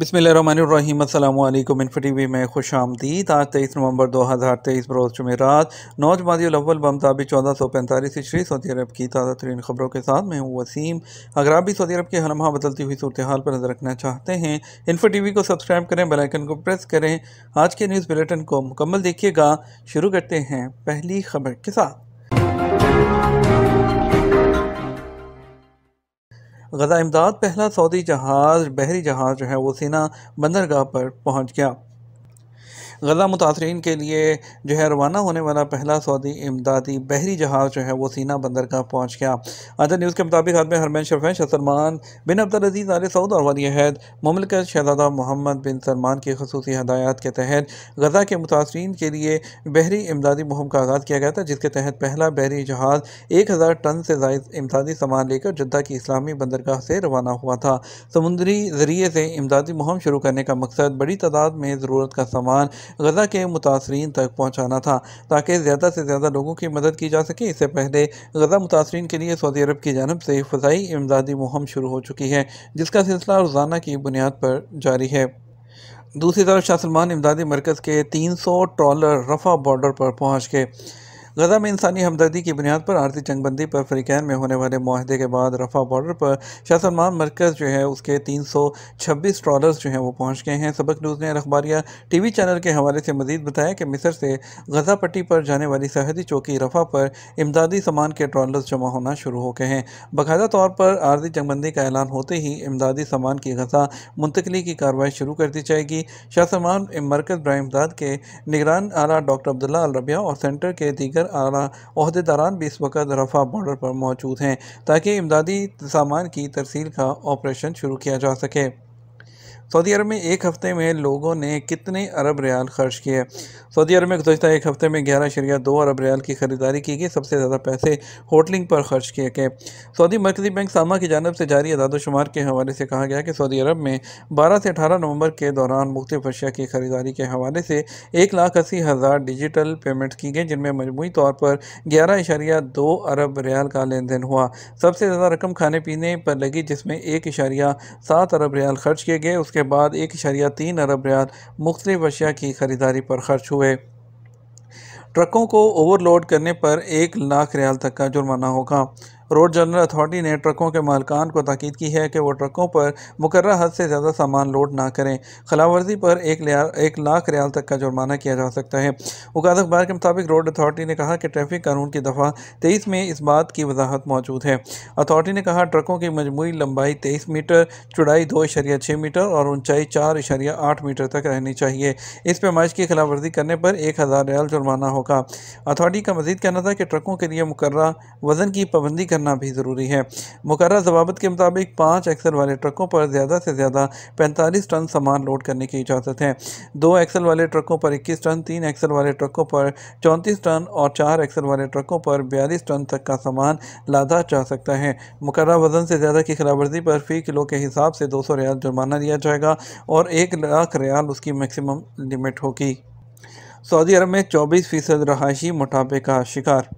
बसमिलकुम Infy T V में खुश आमदीद आज तेईस नवंबर दो हज़ार तेईस बरोज़ जुमेरात बम बमताबी चौदह सौ पैंतालीस ईस्वी सऊदी अरब की ताज़ा तरीन ख़बरों के साथ मैं हूँ वसीम अगर आप भी सऊदी अरब के हलमा बदलती हुई सूरत हाल पर नज़र रखना चाहते हैं इन्फो टी वी को सब्सक्राइब करें बेलाइकन को प्रेस करें आज के न्यूज़ बुलेटिन को मुकम्मल देखिएगा शुरू करते हैं पहली खबर के साथ गजा इमदाद पहला सऊदी जहाज़ बहरी जहाज़ जो है वो सीना बंदरगाह पर पहुँच गया गज़ा मुतासरीन के लिए जो है रवाना होने वाला पहला सऊदी इमदादी बहरी जहाज़ जो है वो सीना बंदरगाह पहुँच गया अदर न्यूज़ के मुताबिक हाथ में हरमैन शरफैन शाह सलमान बिन अब्दुल अजीज़ आल सऊद और वली अहद ममलिक शहजादा मोहम्मद बिन सलमान की खसूसी हदायत के तहत गज़ा के मुतासरीन के लिए बहरी इमदादी मुहम का आगाज़ किया गया था जिसके तहत पहला बहरी जहाज़ एक हज़ार टन से जायद इमदादी सामान लेकर जद्दा की इस्लामी बंदरगाह से रवाना हुआ था समुद्री ज़रिए से इमदादी मुहम शुरू करने का मकसद बड़ी तादाद में ज़रूरत का सामान गज़ा के मुतासरीन तक पहुँचाना था ताकि ज़्यादा से ज़्यादा लोगों की मदद की जा सके इससे पहले गज़ा मुतासरीन के लिए सऊदी अरब की जानब से फ़जाई इमदादी मुहम शुरू हो चुकी है जिसका सिलसिला रोज़ाना की बुनियाद पर जारी है दूसरी तरफ शाह सलमान इमदादी मरकज़ के तीन सौ ट्रॉलर रफ़ा बॉर्डर पर पहुँच गए गजा में इंसानी हमदर्दी की बुनियाद पर आर्थिक जंगबंदी पर फ्रीकैन में होने वाले माहदे के बाद रफा बॉर्डर पर शासनमान मरकज़ जो है उसके तीन सौ छब्बीस ट्रॉलर्स जो हैं वो पहुँच गए हैं सबक न्यूज़ ने अखबारिया टी वी चैनल के हवाले से मजीद बताया कि मिसर से गजा पट्टी पर जाने वाली सरहदी चौकी रफा पर इमदादी सामान के ट्रॉलर्स जमा होना शुरू हो गए हैं बाकायदा तौर पर आरती जंगबंदी का ऐलान होते ही इमदादी सामान की गजा मुंतकली की कार्रवाई शुरू कर दी जाएगी शाहमान मरकज़ ब्राहिमदाद के निगरान आला डॉक्टर अब्दुल्ला अलरबिया और सेंटर के दीगर आला दौरान भी इस वक्त रफा बॉर्डर पर मौजूद हैं ताकि इमदादी सामान की तरसील का ऑपरेशन शुरू किया जा सके सऊदी अरब में एक हफ़्ते में लोगों ने कितने अरब रियाल खर्च किए सऊदी अरब में गुजशत एक हफ़्ते में ग्यारह शरिया दो अरब रियाल की खरीदारी की गई सबसे ज़्यादा पैसे होटलिंग पर खर्च किए गए सऊदी मरकज़ी बैंक सामा की जानब से जारी अदादोशुमार के हवाले से कहा गया कि सऊदी अरब में बारह से अठारह नवंबर के दौरान मुख्तफ अशिया की खरीदारी के हवाले से एक लाख अस्सी हज़ार डिजिटल पेमेंट की गई जिनमें मजमू तौर पर ग्यारह इशारिया दो अरब रियाल का लेन देन हुआ सबसे ज़्यादा रकम खाने पीने पर लगी जिसमें एक इशारिया सात अरब रियाल खर्च किए गए उसके के बाद एक शरिया तीन अरब रियाल मुख्तलिफ अशिया की ख़रीदारी पर खर्च हुए ट्रकों को ओवरलोड करने पर एक लाख रियाल तक का जुर्माना होगा रोड जनरल अथॉरिटी ने ट्रकों के मालकान को ताकीद की है कि वो ट्रकों पर मुकर हद से ज़्यादा सामान लोड ना करें खिलाफवर्जी पर एक, एक लाख रियाल तक का जुर्माना किया जा सकता है उकाद अखबार के मुताबिक रोड अथॉरिटी ने कहा कि ट्रैफिक कानून की दफ़ा तेईस में इस बात की वजाहत मौजूद है अथॉरिटी ने कहा ट्रकों की मजमू लंबाई तेईस मीटर चुड़ाई दो इशारिया छः मीटर और ऊंचाई चार इशारिया आठ मीटर तक रहनी चाहिए इस पैमाइश की खिलाफवर्जी करने पर एक हज़ार रियाल जुर्माना होगा अथॉरिटी का मजीद कहना था कि ट्रकों के लिए मुकर वजन की पाबंदी करना भी ज़रूरी है मुकर जवाबत के मुताबिक पाँच एक्सल वाले ट्रकों पर ज़्यादा से ज़्यादा पैंतालीस टन सामान लोड करने की इजाज़त है दो एक्सल वाले ट्रकों पर इक्कीस टन तीन एक्सल वाले ट्रकों पर चौंतीस टन और चार एक्सल वाले ट्रकों पर बयालीस टन तक का सामान लादा जा सकता है मुकर वजन से ज़्यादा की खिलाफवर्जी पर फ़ी किलो के हिसाब से दो सौ रियाल जुर्माना दिया जाएगा और एक लाख रियाल उसकी मैक्सिमम लिमिट होगी सऊदी अरब में चौबीस फ़ीसद रहायशी मोटापे का शिकार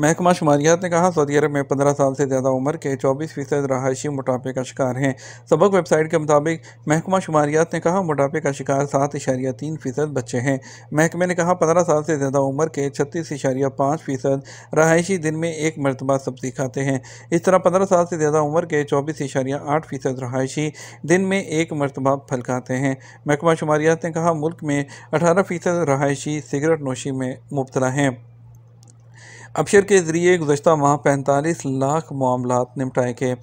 महकमा शुमारियात ने कहा सऊदी अरब में पंद्रह साल से ज़्यादा उम्र के चौबीस फीसद रहायशी मोटापे का शिकार हैं सबक वेबसाइट के मुताबिक महकमा शुमारियात ने कहा मोटापे का शिकार सात इशारिया तीन फ़ीसद बच्चे हैं महकमे ने कहा पंद्रह साल से ज़्यादा उम्र के छत्तीस इशारिया पाँच फ़ीसद रहायशी दिन में एक मरतबा सब्जी खाते हैं इस तरह पंद्रह साल से ज़्यादा उम्र के चौबीस इशारिया आठ फ़ीसद रहायशी दिन में एक मरतबा फल खाते हैं महकमा शुमारियात ने कहा मुल्क में अठारह फ़ीसद रहायशी सिगरेट नोशी में मुबतला हैं अबशर के ज़रिए गुजशत माह पैंतालीस लाख मामला निपटाए गए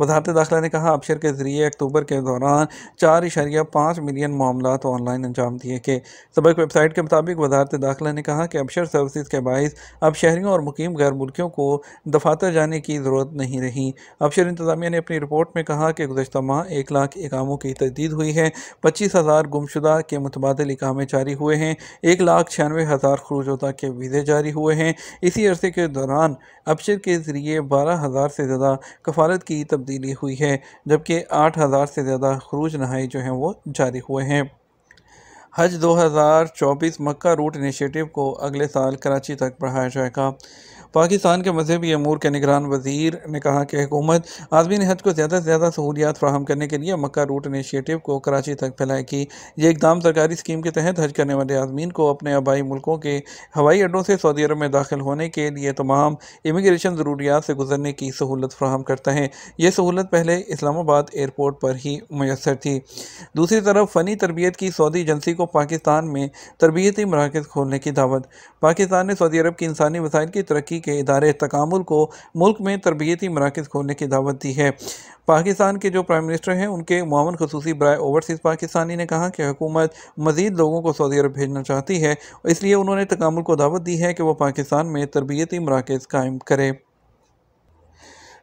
वजारत दाखिला ने कहा अबशर के ज़रिए अक्टूबर के दौरान चार इशारिया पाँच मिलियन मामला ऑनलाइन अंजाम दिए गए सबक वेबसाइट के मुताबिक वजारत दाखिला ने कहा कि अबशर सर्विस के बायस अब शहरीों और मुकीम गैर मुल्कियों को दफातर जाने की ज़रूरत नहीं रही अबशर इंतजामिया ने अपनी रिपोर्ट में कहा कि गुजशत माह एक लाख इकामों की तजदीद हुई है पच्चीस हज़ार गुमशुदा के मुतबादल इकामे जारी हुए हैं एक लाख छियानवे हज़ार खरूजोता के वीज़े जारी हुए हैं इसी अरसे के दौरान अबशर के ज़रिए बारह हज़ार से ज़्यादा कफालत की तब्दीली हुई है जबकि आठ हज़ार से ज़्यादा खरूज नहाई जो हैं वो जारी हुए हैं हज 2024 मक्का रूट इनिशिएटिव को अगले साल कराची तक बढ़ाया जाएगा पाकिस्तान के मजहबी अमूर के निगरान वजीर ने कहा कि हुकूमत आजमीन हज को ज़्यादा से ज़्यादा सहूलियात फ्राहम करने के लिए मक्का रूट इनिशियटिव को कराची तक फैलाएगी ये इकदाम सरकारी स्कीम के तहत हज करने वाले आजमीन को अपने आबाई मुल्कों के हवाई अड्डों से सऊदी अरब में दाखिल होने के लिए तमाम इमिग्रेशन ज़रूरियात से गुजरने की सहूलत फ्राहम करता है यह सहूलत पहले इस्लामाबाद एयरपोर्ट पर ही मैसर थी दूसरी तरफ फ़नी तरबियत की सऊदी एजेंसी को पाकिस्तान में तरबियती मराकज़ खोलने की दावत पाकिस्तान ने सऊदी अरब की इंसानी वसाइल की तरक्की तरक्की के इदारे तकामुल को मुल्क में तरबियती मराकज़ खोलने की दावत दी है पाकिस्तान के जो प्राइम मिनिस्टर हैं उनके मामन खसूसी ब्राय ओवरसीज़ पाकिस्तानी ने कहा कि हुकूमत मजीद लोगों को सऊदी अरब भेजना चाहती है इसलिए उन्होंने तकामुल को दावत दी है कि वह पाकिस्तान में तरबियती मराकज़ कायम करे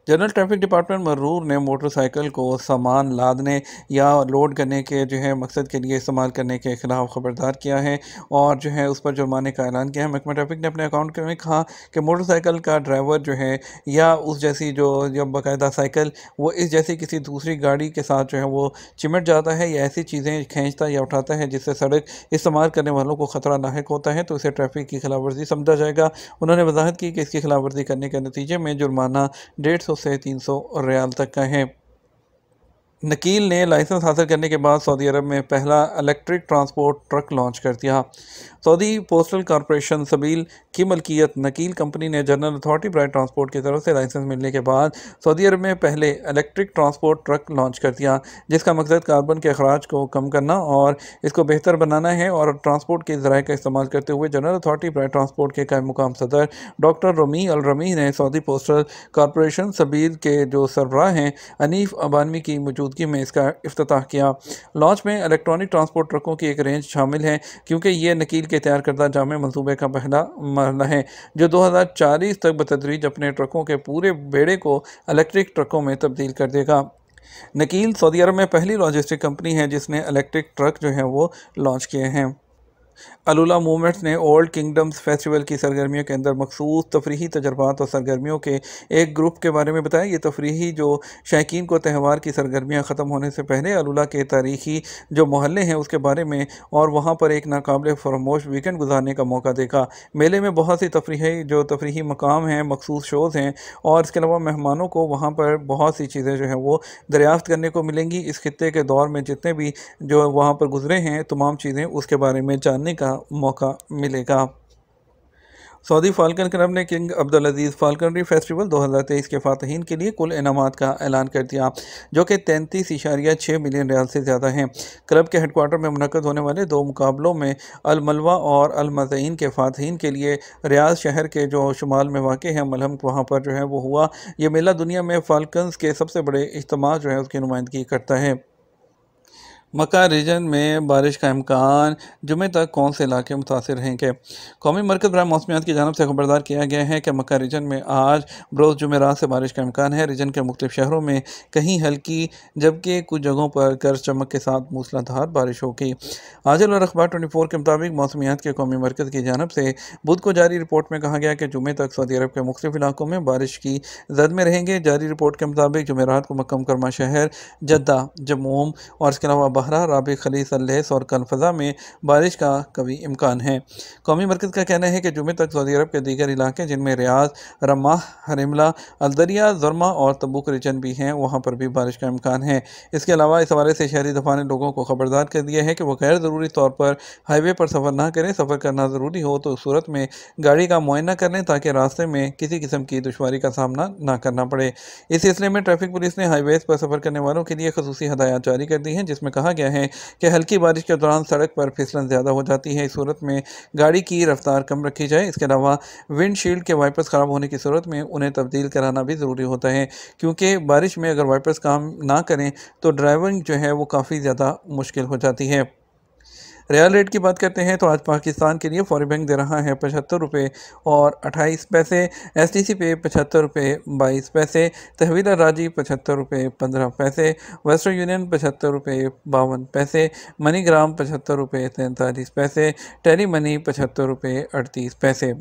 जनरल ट्रैफिक डिपार्टमेंट मरूर ने मोटरसाइकिल को सामान लादने या लोड करने के जो है मकसद के लिए इस्तेमाल करने के खिलाफ खबरदार किया है और जो है उस पर जुर्माने का ऐलान किया है महकमा ट्रैफिक ने अपने अकाउंट में कहा कि मोटरसाइकिल का ड्राइवर जो है या उस जैसी जो जब बाकायदा साइकिल वो इस जैसी किसी दूसरी गाड़ी के साथ जो है वो चिमट जाता है या ऐसी चीज़ें खींचता या उठाता है जिससे सड़क इस्तेमाल करने वालों को ख़तरा लाक होता है तो इसे ट्रैफिक की खिलाफ वर्जी समझा जाएगा उन्होंने वजाहत की कि इसकी खिलाफ वर्जी करने के नतीजे में जुर्माना डेढ़ सौ से तीन सौ रियाल तक का है नकील ने लाइसेंस हासिल करने के बाद सऊदी अरब में पहला इलेक्ट्रिक ट्रांसपोर्ट ट्रक लॉन्च कर दिया सऊदी पोस्टल कॉरपोरेशन सबील की मलकियत नकील कंपनी ने जनरल अथॉरिटी ब्राइड ट्रांसपोर्ट की तरफ से लाइसेंस मिलने के बाद सऊदी अरब में पहले इलेक्ट्रिक ट्रांसपोर्ट ट्रक लॉन्च कर दिया जिसका मकसद कार्बन के अखराज को कम करना और इसको बेहतर बनाना है और ट्रांसपोर्ट के जराये का इस्तेमाल करते हुए जनरल अथॉरिटी ब्राइड ट्रांसपोर्ट के कायम मुकाम सदर डॉक्टर रमी अलरमी ने सऊदी पोस्टल कॉरपोरेशन सबील के जो सरबराह हैं अनीफ अबानवी की मौजूद मौजूदगी में इसका अफ्ताह किया लॉन्च में इलेक्ट्रॉनिक ट्रांसपोर्ट ट्रकों की एक रेंज शामिल है क्योंकि ये नकील के तैयार करदा जाम मनसूबे का पहला मरला है जो दो हज़ार चालीस तक बतदरीज अपने ट्रकों के पूरे बेड़े को इलेक्ट्रिक ट्रकों में तब्दील कर देगा नकील सऊदी अरब में पहली लॉजिस्टिक कंपनी है जिसने इलेक्ट्रिक ट्रक जो है वो लॉन्च किए हैं अलूला मूवमेंट्स ने ओल्ड किंगडम्स फेस्टिवल की सरगर्मियों के अंदर मखसूस तफरी तजर्बात और सरगर्मियों के एक ग्रुप के बारे में बताया ये तफरी जो शायकीन को त्यौहार की सरगर्मियाँ ख़त्म होने से पहले अलूला के तारीखी जो मोहल्ले हैं उसके बारे में और वहाँ पर एक नाकबले फरमोश वीकेंड गुजारने का मौका देखा मेले में बहुत सी तफरी जो तफरी मकाम हैं मखसूस शोज़ हैं और इसके अलावा मेहमानों को वहाँ पर बहुत सी चीज़ें जो हैं वो दरियाफ्त करने को मिलेंगी इस खत्े के दौर में जितने भी जो वहाँ पर गुजरे हैं तमाम चीज़ें उसके बारे में जानने करने का मौका मिलेगा सऊदी फाल्कन क्लब ने king Abdul Aziz falconry festival 2023 के फातहन के लिए कुल इनाम का ऐलान कर दिया जो कि तैंतीस इशारिया छः मिलियन रियाल से ज़्यादा हैं क्लब के हेडकोार्टर में मनकद होने वाले दो मुकाबलों में अलमलवा और अलमजैन के फातहन के लिए रियाज शहर के जो शुमाल में वाक़ है मलहम वहाँ पर जो है वो हुआ ये मेला दुनिया में फाल्कन्स के सबसे बड़े इज्तम जो है उसकी नुमाइंदगी करता है मक्का रीजन में बारिश का इम्कान जुमे तक कौन से इलाके मुतासर रहेंगे कौमी मरकज़ बर मौसमियात की जानब से खबरदार किया गया है कि मक्का रीजन में आज बरोज़ जुमेरात से बारिश का इम्कान है रीजन के मुख्तु शहरों में कहीं हल्की जबकि कुछ जगहों पर गर्ज चमक के साथ मूसलाधार बारिश होगी आज और अखबार ट्वेंटी फोर के मुताबिक मौसमियात के कौमी मरकज़ की जानब से बुध को जारी रिपोर्ट में कहा गया कि जुमे तक सऊदी अरब के मुख्तु इलाकों में बारिश की जद में रहेंगे जारी रिपोर्ट के मुताबिक जुमेरात को मक्म करमा शहर जद्दा जमूम और इसके अलावा बहरा रब खली सल्लेस और कनफजा में बारिश का कभी इम्कान है कौमी मरकज़ का कहना है कि जुमे तक सऊदी अरब के दीगर इलाके जिनमें रियाज रमा हरिमला अलदरिया जरमा और तबुक रिजन भी हैं वहाँ पर भी बारिश का इम्कान है इसके अलावा इस हवाले से शहरी दफ़ा ने लोगों को खबरदार कर दिया है कि वह गैर ज़रूरी तौर पर हाईवे पर सफ़र ना करें सफ़र करना ज़रूरी हो तो सूरत में गाड़ी का मुआयना कर लें ताकि रास्ते में किसी किस्म की दुशारी का सामना ना करना पड़े इस सिलसिले में ट्रैफिक पुलिस ने हाईवेज़ पर सफ़र करने वालों के लिए खसूसी हदायत जारी कर दी हैं जिसमें कहा गया है कि हल्की बारिश के दौरान सड़क पर फिसलन ज़्यादा हो जाती है इस सूरत में गाड़ी की रफ्तार कम रखी जाए इसके अलावा विंडशील्ड के वाइपर्स ख़राब होने की सूरत में उन्हें तब्दील कराना भी ज़रूरी होता है क्योंकि बारिश में अगर वाइपर्स काम ना करें तो ड्राइविंग जो है वो काफ़ी ज़्यादा मुश्किल हो जाती है रियल रेट की बात करते हैं तो आज पाकिस्तान के लिए फॉरन बैंक दे रहा है पचहत्तर रुपये और अट्ठाईस पैसे एस टी सी पे पचहत्तर रुपये बाईस पैसे तहवील राजी पचहत्तर रुपये पंद्रह पैसे वेस्टर्न यूनियन पचहत्तर रुपये बावन पैसे मनी ग्राम पचहत्तर रुपये तैंतालीस पैसे टेली मनी पचहत्तर रुपये अड़तीस पैसे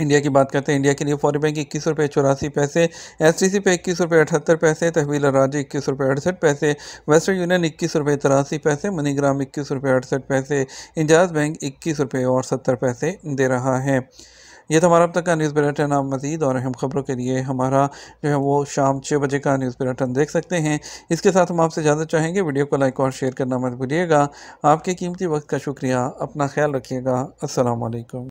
इंडिया की बात करते हैं इंडिया के लिए फॉरन बैंक इक्कीस रुपये चौरासी पैसे एस टी सी पे इक्कीस रुपये अठहत्तर पैसे तहवील राज्य इक्कीस रुपये अड़सठ पैसे वेस्टर्न यूनियन इक्कीस रुपये तिरासी पैसे मनीग्राम इक्कीस रुपये अड़सठ पैसे इंजाज बैंक इक्कीस रुपये और सत्तर पैसे दे रहा है ये तो हमारा अब तक का न्यूज़ बुलेटिन आप मज़ीद और अहम खबरों के लिए हमारा जो है वो शाम छः बजे का न्यूज़ बुलेटिन देख सकते हैं इसके साथ हम आपसे इजाज़त चाहेंगे वीडियो को लाइक और शेयर करना मत भूलिएगा आपके कीमती वक्त का शुक्रिया अपना ख्याल रखिएगा असलकम